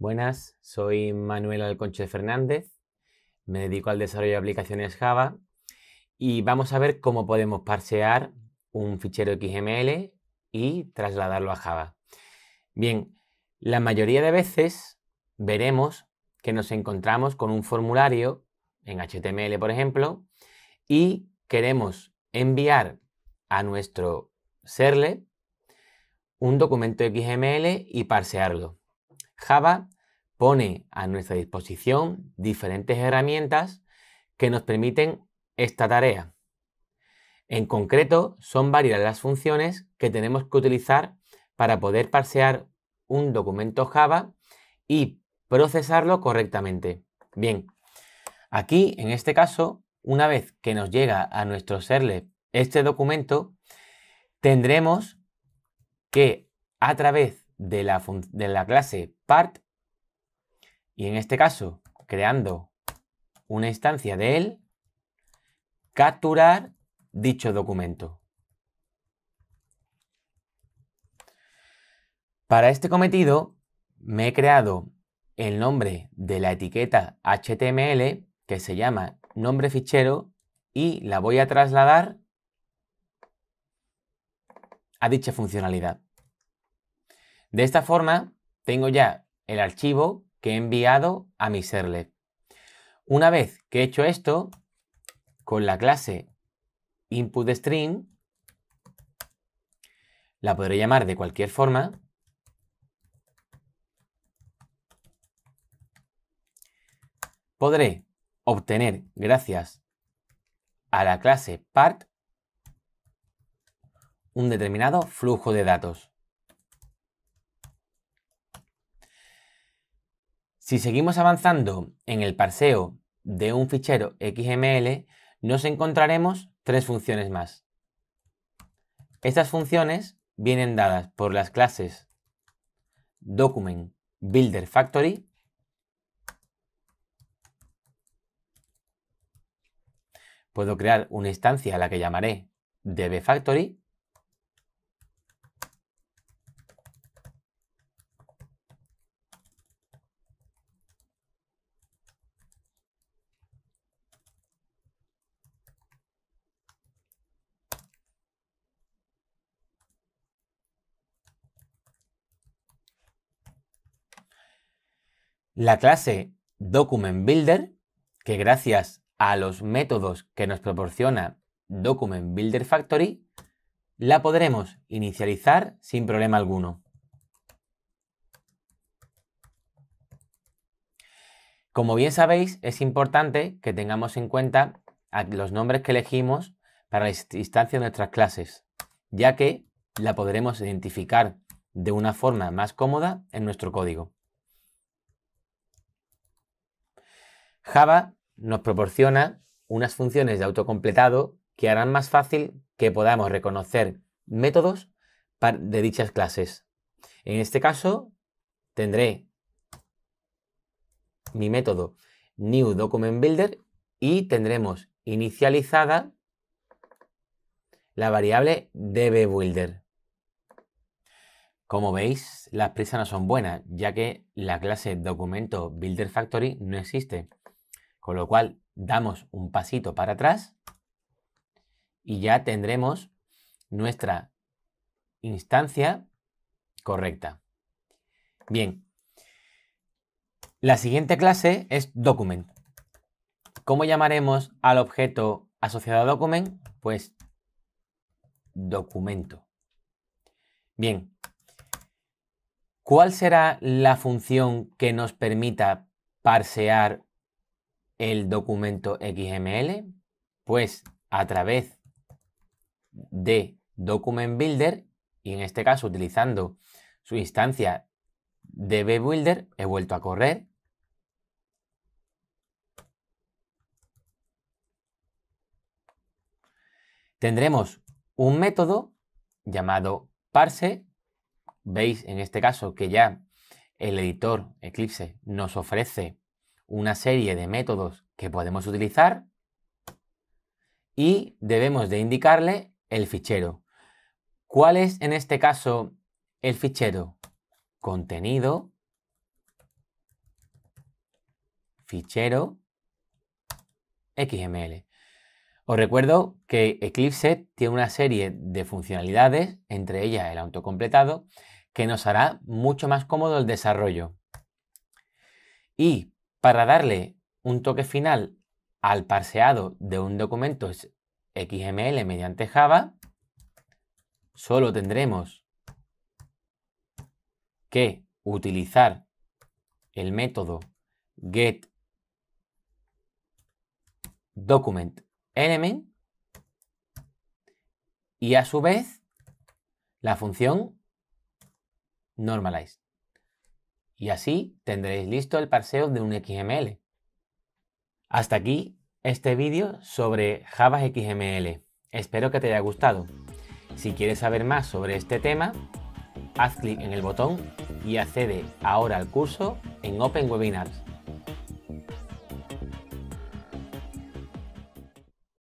Buenas, soy Manuel Alconche Fernández, me dedico al desarrollo de aplicaciones Java y vamos a ver cómo podemos parsear un fichero XML y trasladarlo a Java. Bien, la mayoría de veces veremos que nos encontramos con un formulario en HTML, por ejemplo, y queremos enviar a nuestro serle un documento XML y parsearlo. Java pone a nuestra disposición diferentes herramientas que nos permiten esta tarea. En concreto, son varias las funciones que tenemos que utilizar para poder parsear un documento Java y procesarlo correctamente. Bien, aquí en este caso, una vez que nos llega a nuestro serle este documento, tendremos que a través de la, de la clase part y en este caso, creando una instancia de él, capturar dicho documento. Para este cometido, me he creado el nombre de la etiqueta HTML que se llama nombre fichero y la voy a trasladar a dicha funcionalidad. De esta forma, tengo ya el archivo que he enviado a mi serlet. Una vez que he hecho esto, con la clase inputString, la podré llamar de cualquier forma. Podré obtener, gracias a la clase part, un determinado flujo de datos. Si seguimos avanzando en el parseo de un fichero XML, nos encontraremos tres funciones más. Estas funciones vienen dadas por las clases document builder factory puedo crear una instancia a la que llamaré dbFactory la clase Document Builder, que gracias a los métodos que nos proporciona Document Builder Factory, la podremos inicializar sin problema alguno. Como bien sabéis, es importante que tengamos en cuenta los nombres que elegimos para la instancia de nuestras clases, ya que la podremos identificar de una forma más cómoda en nuestro código. Java nos proporciona unas funciones de autocompletado que harán más fácil que podamos reconocer métodos de dichas clases. En este caso, tendré mi método new document y tendremos inicializada la variable dbbuilder. Como veis, las prisas no son buenas, ya que la clase documento no existe. Con lo cual damos un pasito para atrás y ya tendremos nuestra instancia correcta. Bien, la siguiente clase es document. ¿Cómo llamaremos al objeto asociado a document? Pues documento. Bien, ¿cuál será la función que nos permita parsear el documento XML? Pues a través de Document Builder y en este caso utilizando su instancia DB Builder he vuelto a correr tendremos un método llamado parse. Veis en este caso que ya el editor Eclipse nos ofrece una serie de métodos que podemos utilizar y debemos de indicarle el fichero. ¿Cuál es en este caso el fichero? Contenido, fichero, XML. Os recuerdo que Eclipse tiene una serie de funcionalidades, entre ellas el autocompletado, que nos hará mucho más cómodo el desarrollo. Y para darle un toque final al parseado de un documento XML mediante Java, solo tendremos que utilizar el método getDocumentElement y a su vez la función normalize y así tendréis listo el parseo de un XML. Hasta aquí este vídeo sobre Java XML. Espero que te haya gustado. Si quieres saber más sobre este tema, haz clic en el botón y accede ahora al curso en Open Webinars.